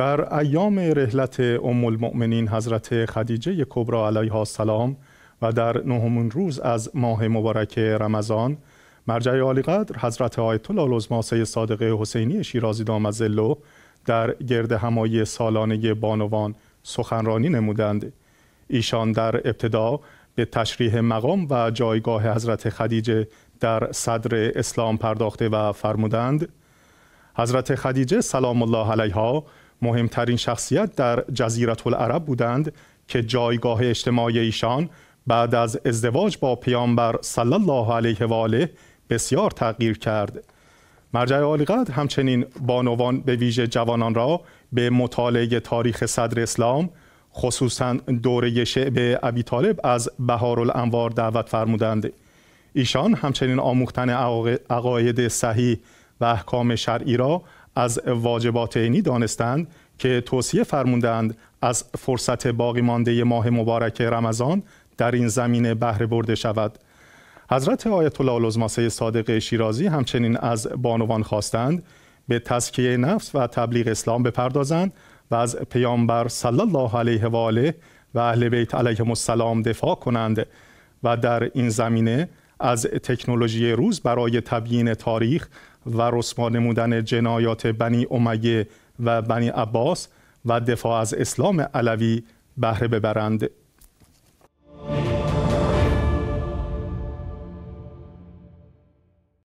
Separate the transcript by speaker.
Speaker 1: در ایام رحلت ام المؤمنین حضرت خدیجه کبرا علیها السلام و در نهمین روز از ماه مبارک رمضان مرجع عالی قدر حضرت آیت الله العظما صادق حسینی شیرازی دامزلو در گرد همایی سالانه بانوان سخنرانی نمودند ایشان در ابتدا به تشریح مقام و جایگاه حضرت خدیجه در صدر اسلام پرداخته و فرمودند حضرت خدیجه سلام الله علیها مهمترین شخصیت در جزیرت العرب بودند که جایگاه اجتماعی ایشان بعد از ازدواج با پیامبر صلی الله علیه و آله بسیار تغییر کرد مرجع عالی همچنین بانوان به ویژه جوانان را به مطالعه تاریخ صدر اسلام خصوصا دوره شعب ابی طالب از الانوار دعوت فرمودند ایشان همچنین آموختن عقاید صحیح و احکام شرعی را از واجبات عینی دانستند که توصیه فرمودند از فرصت باقی مانده ماه مبارک رمضان در این زمینه بهره برده شود حضرت آیت الله العظماسه صادق شیرازی همچنین از بانوان خواستند به تزکیه نفس و تبلیغ اسلام بپردازند و از پیامبر صلی الله علیه و آله و اهل بیت علیهم السلام دفاع کنند و در این زمینه از تکنولوژی روز برای تبیین تاریخ و رسما نمودن جنایات بنی امیه و بنی عباس و دفاع از اسلام علوی بهره ببرند